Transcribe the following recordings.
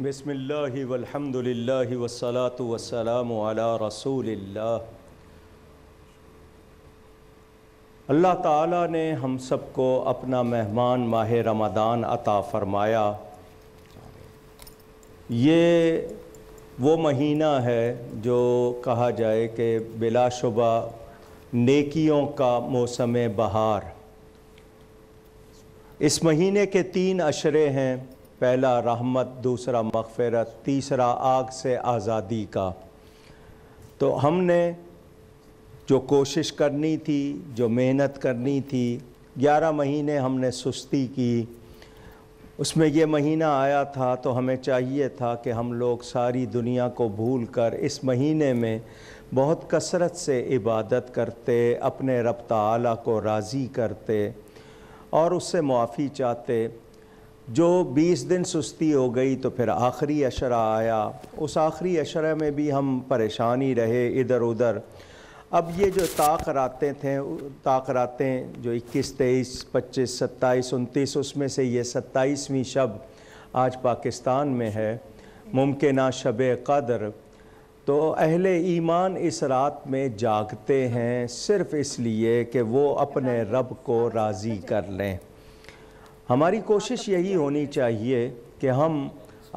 बसमिल्ल والسلام على رسول रसूल अल्लाह ताला ने हम सबको अपना मेहमान माह रमदान अता फ़रमाया ये वो महीना है जो कहा जाए कि बिलाशुबा नेकियों का मौसम बहार इस महीने के तीन अशरे हैं पहला रहमत दूसरा मगफरत तीसरा आग से आज़ादी का तो हमने जो कोशिश करनी थी जो मेहनत करनी थी ग्यारह महीने हमने सुस्ती की उसमें ये महीना आया था तो हमें चाहिए था कि हम लोग सारी दुनिया को भूल कर इस महीने में बहुत कसरत से इबादत करते अपने रब्ता आला को राज़ी करते और उससे मुआफ़ी चाहते जो 20 दिन सुस्ती हो गई तो फिर आखिरी अशरा आया उस आखिरी अशरे में भी हम परेशानी रहे इधर उधर अब ये जो ताक रातें थे ताक रातें जो 21, 23, 25, 27, 29 उसमें से ये 27वीं शब आज पाकिस्तान में है मुमकिन शब कदर तो अहले ईमान इस रात में जागते हैं सिर्फ़ इसलिए कि वो अपने रब को राज़ी कर लें हमारी कोशिश यही होनी चाहिए कि हम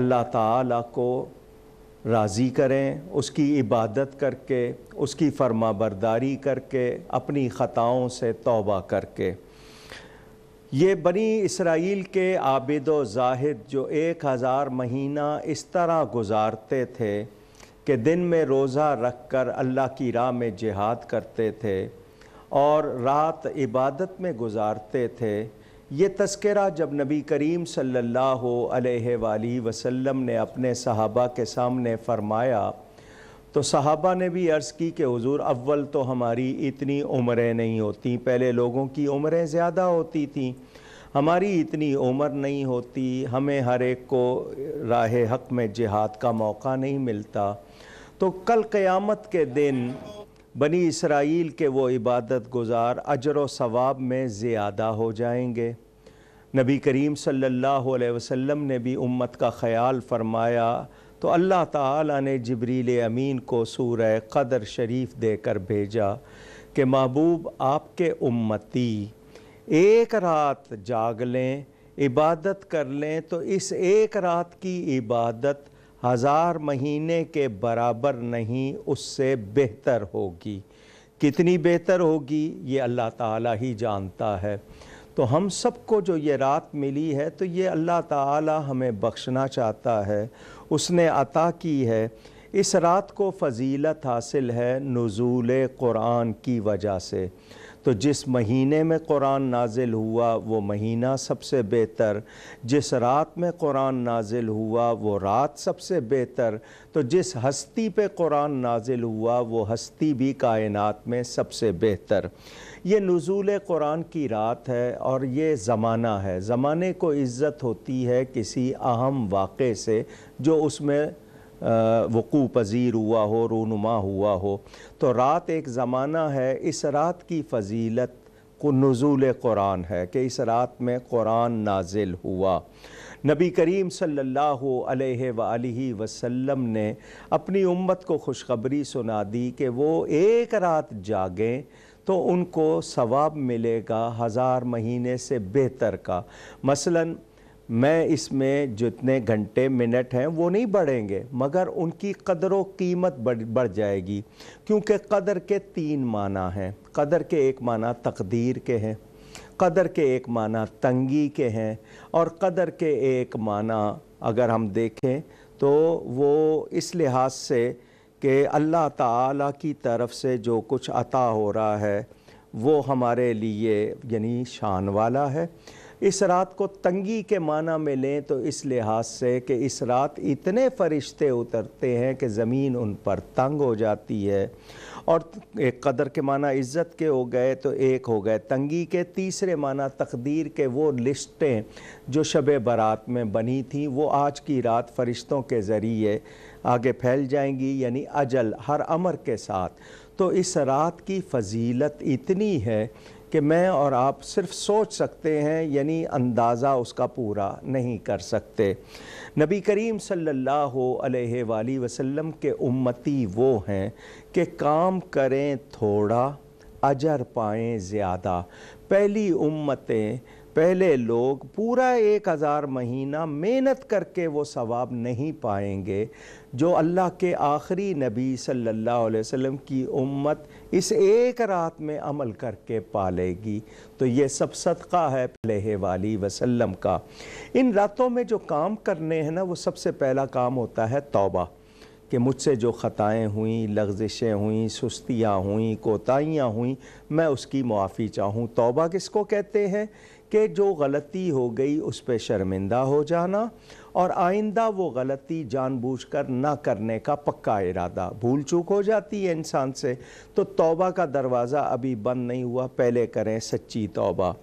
अल्लाह ताला को राज़ी करें उसकी इबादत करके उसकी फर्मा बरदारी करके अपनी ख़ताओं से तौबा करके ये बनी इसराइल के आबिद जाहिद जो एक हज़ार महीना इस तरह गुजारते थे कि दिन में रोज़ा रख कर अल्लाह की राह में जिहाद करते थे और रात इबादत में गुजारते थे ये तस्करा जब नबी करीम सल्लल्लाहु अलैहि वसल्लम ने अपने सहाबा के सामने फ़रमाया तो सहाबा ने भी अर्ज़ की कि हुजूर अव्वल तो हमारी इतनी उम्रें नहीं होती पहले लोगों की उम्रें ज़्यादा होती थीं हमारी इतनी उम्र नहीं होती हमें हर एक को राह हक में जिहाद का मौका नहीं मिलता तो कल क़यामत के दिन बनी इसराइल के वो इबादत गुज़ार अजर व सवाब में ज़्यादा हो जाएंगे नबी करीम सल्लल्लाहु अलैहि वसल्लम ने भी उम्मत का ख्याल फरमाया तो अल्लाह ताला ने जबरील अमीन को सूर कदर शरीफ देकर भेजा कि महबूब आपके उम्मती एक रात जाग लें इबादत कर लें तो इस एक रात की इबादत हज़ार महीने के बराबर नहीं उससे बेहतर होगी कितनी बेहतर होगी ये अल्लाह ताला ही जानता है तो हम सबको जो ये रात मिली है तो ये अल्लाह ताला हमें बख्शना चाहता है उसने अता की है इस रात को फजीलत हासिल है नज़ूल कुरान की वजह से तो जिस महीने में कुरान नाजिल हुआ वो महीना सबसे बेहतर जिस रात में कुरान नाजिल हुआ वो रात सबसे बेहतर तो जिस हस्ती पे कुरान नाजिल हुआ वो हस्ती भी कायनात में सबसे बेहतर ये नज़ूल कुरान की रात है और ये ज़माना है ज़माने को इज़्ज़त होती है किसी अहम वाक़े से जो उसमें वक़ू पज़ीर हुआ हो रूनुमा हुआ हो तो रात एक ज़माना है इस रात की फजीलत को नज़ुल कुरान है कि इस रात में कुरान नाजिल हुआ नबी करीम सल्लल्लाहु अलैहि सल्ला वसल्लम ने अपनी उम्मत को खुशखबरी सुना दी कि वो एक रात जागें तो उनको सवाब मिलेगा हज़ार महीने से बेहतर का मसलन मैं इसमें जितने घंटे मिनट हैं वो नहीं बढ़ेंगे मगर उनकी कदर व कीमत बढ़ बढ़ जाएगी क्योंकि कदर के तीन माना हैं कदर के एक माना तकदीर के हैं कदर के एक माना तंगी के हैं और कदर के एक माना अगर हम देखें तो वो इस लिहाज से कि अल्लाह ताला की तरफ से जो कुछ अता हो रहा है वो हमारे लिए यानी शान वाला है इस रात को तंगी के माना में लें तो इस लिहाज से कि इस रात इतने फरिश्ते उतरते हैं कि ज़मीन उन पर तंग हो जाती है और एक कदर के माना इज़्ज़त के हो गए तो एक हो गए तंगी के तीसरे माना तकदीर के वो लिस्टें जो शब बारात में बनी थी वो आज की रात फरिश्तों के ज़रिए आगे फैल जाएंगी यानी अजल हर अमर के साथ तो इस रात की फजीलत इतनी है कि मैं और आप सिर्फ सोच सकते हैं यानी अंदाज़ा उसका पूरा नहीं कर सकते नबी करीम सल्लल्लाहु अलैहि वसल्लम के उम्मती वो हैं कि काम करें थोड़ा अजर पाएँ ज़्यादा पहली उम्मतें पहले लोग पूरा एक हज़ार महीना मेहनत करके वो सवाब नहीं पाएंगे जो अल्लाह के आखिरी नबी सल्लल्लाहु अलैहि वसल्लम की उम्मत इस एक रात में अमल करके पालेगी तो ये सब सदका है पहले वाली वसल्लम का इन रातों में जो काम करने हैं ना वो सबसे पहला काम होता है तौबा कि मुझसे जो ख़ताएँ हुई लग्जिशें हुई सुस्तियाँ हुई कोताहियाँ हुई मैं उसकी मुआफ़ी चाहूँ तौबा किसको कहते हैं कि जो गलती हो गई उस पर शर्मिंदा हो जाना और आइंदा वो गलती जानबूझकर ना करने का पक्का इरादा भूल चूक हो जाती है इंसान से तो तौबा का दरवाज़ा अभी बंद नहीं हुआ पहले करें सच्ची तौबा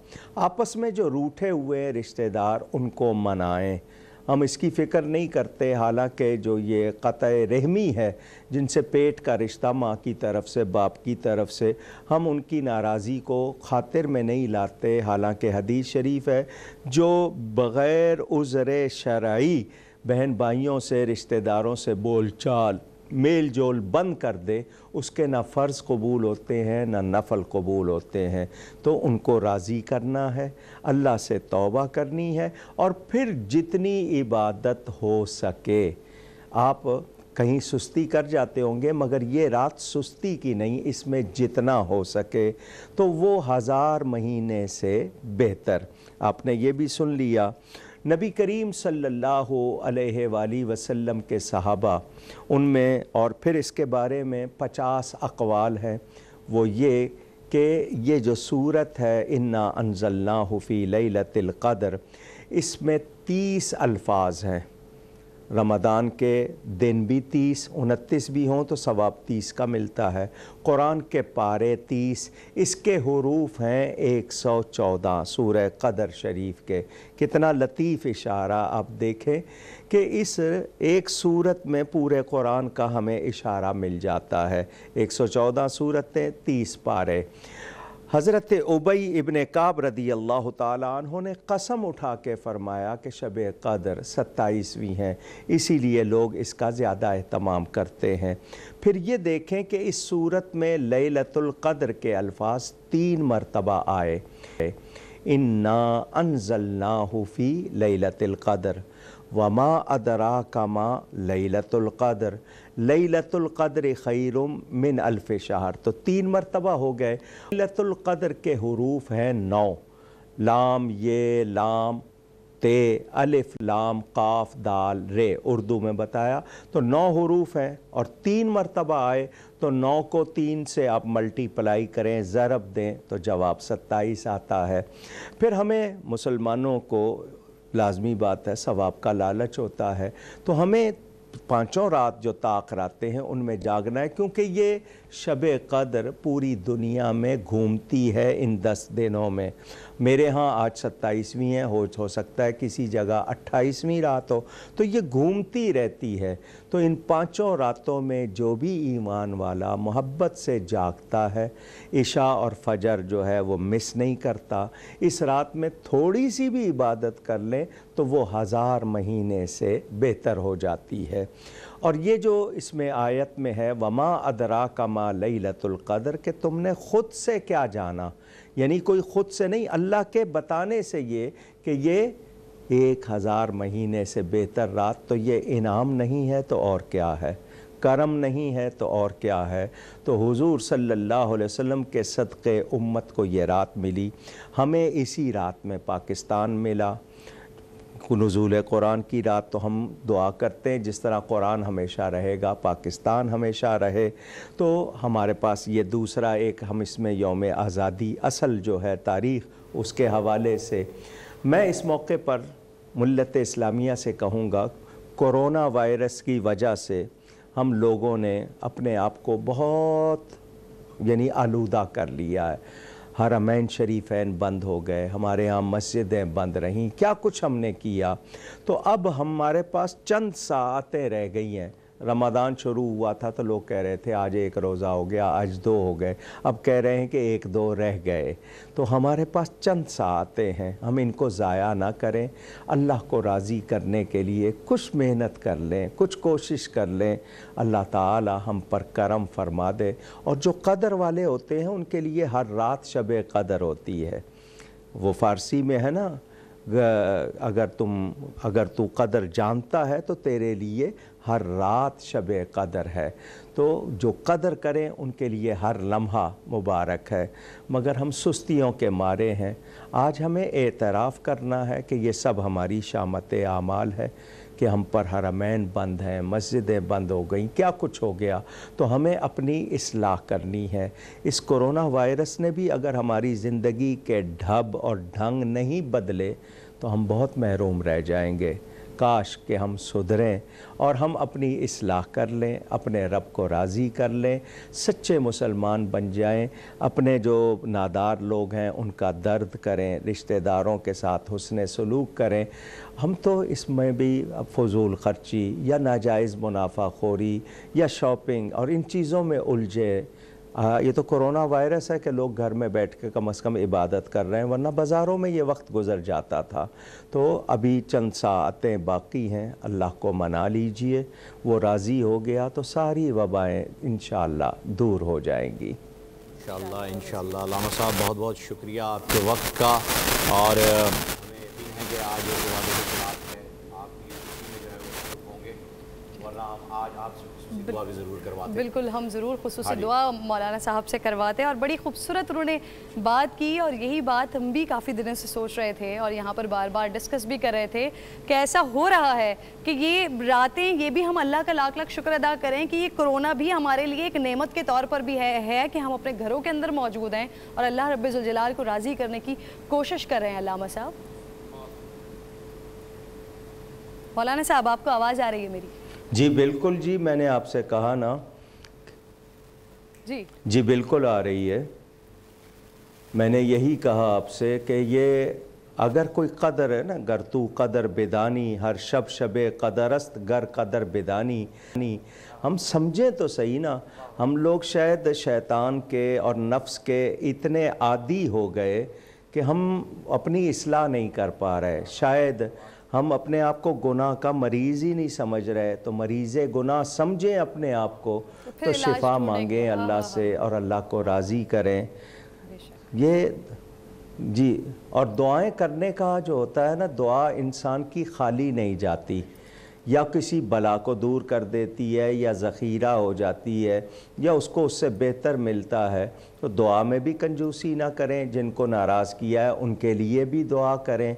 आपस में जो रूठे हुए रिश्तेदार उनको मनाएं हम इसकी फ़िक्र नहीं करते हालांकि जो ये क़त रहमी है जिनसे पेट का रिश्ता माँ की तरफ से बाप की तरफ से हम उनकी नाराज़ी को खातिर में नहीं लाते हालांकि हदीस शरीफ है जो बग़ैर उज़र शराई बहन भाइयों से रिश्तेदारों से बोलचाल मेल जोल बंद कर दे उसके ना फ़र्ज़ कबूल होते हैं ना नफल कबूल होते हैं तो उनको राज़ी करना है अल्लाह से तौबा करनी है और फिर जितनी इबादत हो सके आप कहीं सुस्ती कर जाते होंगे मगर ये रात सुस्ती की नहीं इसमें जितना हो सके तो वो हज़ार महीने से बेहतर आपने ये भी सुन लिया नबी करीम सल्लल्लाहु अलैहि वसल्लम के सहाबा उनमें और फिर इसके बारे में पचास अकवाल हैं वो ये कि ये जो सूरत है इन्ना अनजल्ला हफ़ी लतिलक़दर इसमें तीस अल्फाज हैं रमदान के दिन भी तीस उनतीस भी हों तो सवाब तीस का मिलता है कुरान के पारे तीस इसके हरूफ हैं एक सौ चौदह सूर कदर शरीफ के कितना लतीफ़ इशारा आप देखें कि इस एक सूरत में पूरे कुरान का हमें इशारा मिल जाता है एक सौ चौदह सूरतें तीस पारे हज़रत उबई इबन काब रदी अल्लाह तहों ने कसम उठा के फ़रमाया कि शब कदर सत्ताईसवीं हैं इसीलिए लोग इसका ज़्यादा अहतमाम करते हैं फिर ये देखें कि इस सूरत में लतुल्क़द्र के अल्फाज तीन मरतबा आए इन्ना अनजल नाहफ़ी लतुल्क़द्र वमा अदरा कमा लतुल्क़दर लतुल्क़दर खैरम मिन अल्फ़ शहर तो तीन मरतबा हो गए लतुल्क़दर के हरूफ हैं नौ लाम ये लाम ते अलिफ लाम काफ दाल रे उर्दू में बताया तो नौ हरूफ हैं और तीन मरतबा आए तो नौ को तीन से आप मल्टीप्लाई करें ज़रब दें तो जवाब सत्ताईस आता है फिर हमें मुसलमानों को लाजमी बात है सवाब का लालच होता है तो हमें पांचों रात जो ताक रातें हैं उनमें जागना है क्योंकि ये शब कदर पूरी दुनिया में घूमती है इन दस दिनों में मेरे यहाँ आज सत्ताईसवीं है हो हो सकता है किसी जगह अट्ठाईसवीं रात हो तो ये घूमती रहती है तो इन पांचों रातों में जो भी ईमान वाला मोहब्बत से जागता है इशा और फजर जो है वो मिस नहीं करता इस रात में थोड़ी सी भी इबादत कर लें तो वो हज़ार महीने से बेहतर हो जाती है और ये जो इसमें आयत में है वमा अदरा कमा लई लतुल्क़दर के तुमने ख़ुद से क्या जाना यानी कोई ख़ुद से नहीं अल्लाह के बताने से ये कि ये एक हज़ार महीने से बेहतर रात तो ये इनाम नहीं है तो और क्या है करम नहीं है तो और क्या है तो हुजूर सल्लल्लाहु अलैहि वसल्लम के सदक़े उम्मत को ये रात मिली हमें इसी रात में पाकिस्तान मिला नज़ूल कुरान की रात तो हम दुआ करते हैं जिस तरह कुरान हमेशा रहेगा पाकिस्तान हमेशा रहे तो हमारे पास ये दूसरा एक हम इसमें योम आज़ादी असल जो है तारीख़ उसके हवाले से मैं इस मौके पर मिलत इस्लामिया से कहूँगा कोरोना वायरस की वजह से हम लोगों ने अपने आप को बहुत यानी आलूदा कर लिया है शरीफ शरीफैन बंद हो गए हमारे यहाँ मस्जिदें बंद रहीं क्या कुछ हमने किया तो अब हमारे पास चंद सातें रह गई हैं रमादान शुरू हुआ था तो लोग कह रहे थे आज एक रोज़ा हो गया आज दो हो गए अब कह रहे हैं कि एक दो रह गए तो हमारे पास चंद सा आते हैं हम इनको ज़ाया ना करें अल्लाह को राज़ी करने के लिए कुछ मेहनत कर लें कुछ कोशिश कर लें अल्लाह ताला हम पर करम फरमा दे और जो कदर वाले होते हैं उनके लिए हर रात शब कदर होती है वो फ़ारसी में है ना अगर तुम अगर तू कदर जानता है तो तेरे लिए हर रात शब कदर है तो जो कदर करें उनके लिए हर लम्हा मुबारक है मगर हम सुस्तियों के मारे हैं आज हमें एतराफ़ करना है कि ये सब हमारी शामत आमाल है कि हम पर हरमैन बंद हैं मस्जिदें बंद हो गई क्या कुछ हो गया तो हमें अपनी इसलाह करनी है इस कोरोना वायरस ने भी अगर हमारी ज़िंदगी के ढब और ढंग नहीं बदले तो हम बहुत महरूम रह जाएंगे काश के हम सुधरें और हम अपनी असलाह कर लें अपने रब को राज़ी कर लें सच्चे मुसलमान बन जाएं अपने जो नादार लोग हैं उनका दर्द करें रिश्तेदारों के साथ हसन सलूक करें हम तो इसमें भी फजूल खर्ची या नाजायज़ मुनाफाखोरी या शॉपिंग और इन चीज़ों में उलझे आ, ये तो कोरोना वायरस है कि लोग घर में बैठ के कम अज़ कम इबादत कर रहे हैं वरना बाज़ारों में ये वक्त गुजर जाता था तो अभी चंद सातें बाकी हैं अल्लाह को मना लीजिए वो राज़ी हो गया तो सारी वबाएँ इन दूर हो जाएंगी इन शामा साहब बहुत बहुत शुक्रिया आपके वक्त का और हमें आज दुआ भी ज़रूर करवाते बिल्कुल हम ज़रूर खसूस दुआ मौलाना साहब से करवाते हैं और बड़ी खूबसूरत उन्होंने बात की और यही बात हम भी काफ़ी दिनों से सोच रहे थे और यहाँ पर बार बार डिस्कस भी कर रहे थे कि ऐसा हो रहा है कि ये रातें ये भी हम अल्लाह का लाख लाख शुक्र अदा करें कि ये कोरोना भी हमारे लिए एक नेमत के तौर पर भी है, है कि हम अपने घरों के अंदर मौजूद हैं और अल्लाह रबाल को राज़ी करने की कोशिश कर रहे हैं अलामा साहब मौलाना साहब आपको आवाज़ आ रही है मेरी जी बिल्कुल जी मैंने आपसे कहा ना जी जी बिल्कुल आ रही है मैंने यही कहा आपसे कि ये अगर कोई कदर है ना गर तू कदर बेदानी हर शब शब कदरस्त गर कदर बेदानी नहीं हम समझें तो सही ना हम लोग शायद शैतान के और नफ्स के इतने आदी हो गए कि हम अपनी असलाह नहीं कर पा रहे शायद हम अपने आप को गुनाह का मरीज ही नहीं समझ रहे तो मरीज गुनाह समझें अपने आप को तो, तो शिफा मांगें हाँ, अल्लाह हाँ, से हाँ। और अल्लाह को राज़ी करें ये जी और दुआएं करने का जो होता है ना दुआ इंसान की खाली नहीं जाती या किसी बला को दूर कर देती है या ज़ख़ीरा हो जाती है या उसको उससे बेहतर मिलता है तो दुआ में भी कंजूसी ना करें जिनको नाराज़ किया है उनके लिए भी दुआ करें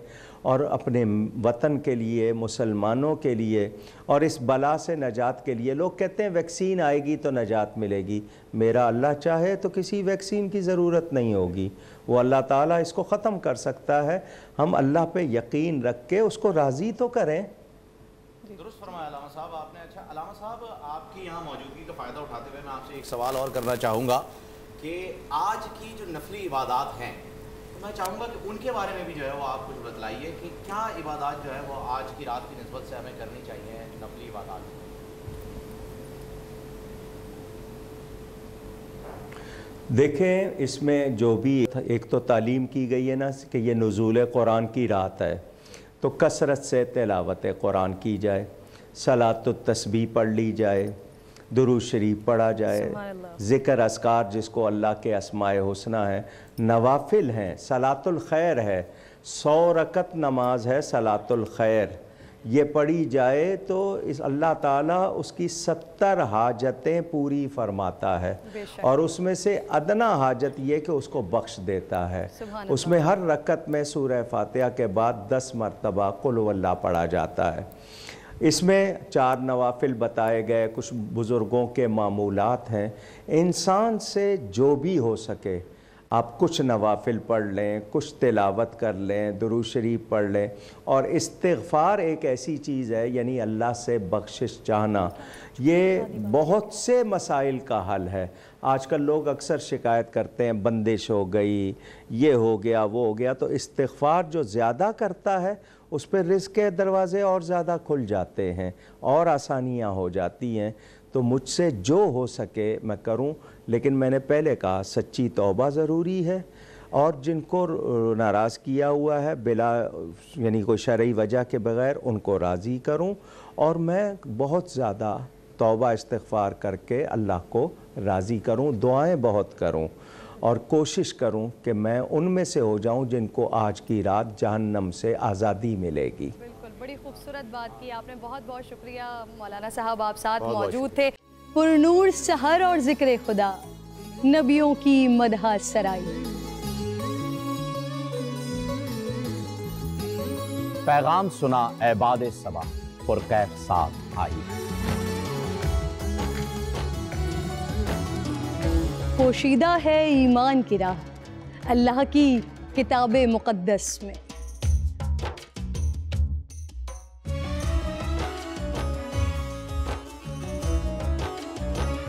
और अपने वतन के लिए मुसलमानों के लिए और इस बला से नजात के लिए लोग कहते हैं वैक्सीन आएगी तो नजात मिलेगी मेरा अल्लाह चाहे तो किसी वैक्सीन की ज़रूरत नहीं होगी वो अल्लाह ताला इसको ख़त्म कर सकता है हम अल्लाह पे यकीन रख के उसको राज़ी तो करें फरमाया साहब आपने अच्छा अलामा साहब आपकी यहाँ मौजूदगी का फ़ायदा उठाते हुए मैं आपसे एक सवाल और करना चाहूँगा कि आज की जो नफली इबादत हैं मैं चाहूँगा कि उनके बारे में भी जो है वो आप कुछ बतलाइए कि क्या इबादत जो है वो आज की रात की नस्बत से हमें करनी चाहिए नफली इबादत देखें इसमें जो भी एक तो तालीम की गई है ना कि ये नज़ूल कुरान की रात है तो कसरत से तलावत कुरान की जाए सलात तस्बी पढ़ ली जाए दुरुज शरीफ पढ़ा जाए ज़िक्र असकार जिसको अल्लाह के असमाय हौसना है नवाफिल हैं सलातुल खैर है सौ रकत नमाज है सलातुल खैर ये पढ़ी जाए तो इस अल्लाह ताला उसकी सत्तर हाजतें पूरी फरमाता है और उसमें से अदना हाजत ये कि उसको बख्श देता है उसमें हर रकत में सूरह फातिहा के बाद दस मरतबा कुल पढ़ा जाता है इसमें चार नवाफिल बताए गए कुछ बुज़ुर्गों के मामूलत हैं इंसान से जो भी हो सके आप कुछ नवाफिल पढ़ लें कुछ तिलावत कर लें दुरुशरीफ पढ़ लें और इस्तफ़ार एक ऐसी चीज़ है यानी अल्लाह से बख्शिश चाहना ये बहुत से मसाइल का हल है आजकल लोग अक्सर शिकायत करते हैं बंदिश हो गई ये हो गया वो हो गया तो इस्तफ़ार जो ज़्यादा करता है उस पर रिस्क के दरवाज़े और ज़्यादा खुल जाते हैं और आसानियाँ हो जाती हैं तो मुझसे जो हो सके मैं करूं लेकिन मैंने पहले कहा सच्ची तौबा ज़रूरी है और जिनको नाराज़ किया हुआ है बिला यानी कोई शर्य वजह के बग़ैर उनको राज़ी करूं और मैं बहुत ज़्यादा तौबा इस्तफ़ार करके अल्लाह को राज़ी करूं दुआएं बहुत करूं और कोशिश करूं कि मैं उनमें से हो जाऊं जिनको आज की रात जहन्नम से आज़ादी मिलेगी बिल्कुल बड़ी खूबसूरत बात की आपने बहुत बहुत शुक्रिया मौलाना साहब आप साथ मौजूद थे पुरनूर शहर और जिक्र खुदा नबियों की मदहा सराई पैगाम सुना एबाद सबा पुरकैफ साथ आई पोशीदा है ईमान की राह अल्लाह की किताब मुक़दस में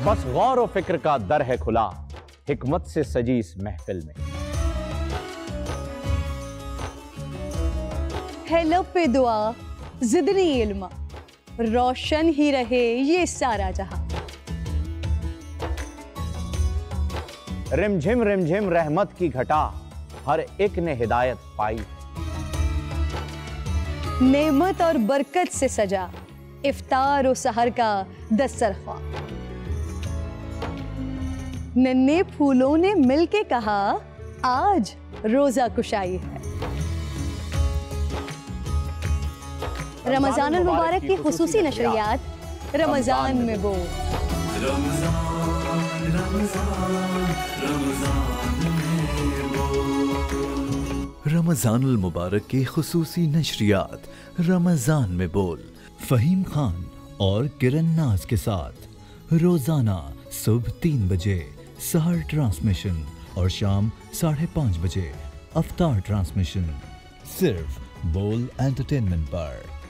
बस गौर व फिक्र का दर है खुला हिकमत से सजी इस महफिल में है लब पे दुआ जिदनी इल्मा रोशन ही रहे ये सारा जहां रिमझिम रिमझिम रहमत की घटा हर एक ने हिदायत पाई नेमत और बरकत से सजा इफ्तार और सहर का दस्तरख्वा नन्हे फूलों ने मिलके कहा आज रोजा कुशाई है रमजान मुबारक की खसूसी नशरियात रमजान में बो रमजान रमजान मुबारक के खसूसी नशरियात रमजान में बोल फहीम खान और किरण नाज के साथ रोजाना सुबह तीन बजे सहर ट्रांसमिशन और शाम साढ़े पाँच बजे अवतार ट्रांसमिशन सिर्फ बोल एंटरटेनमेंट पर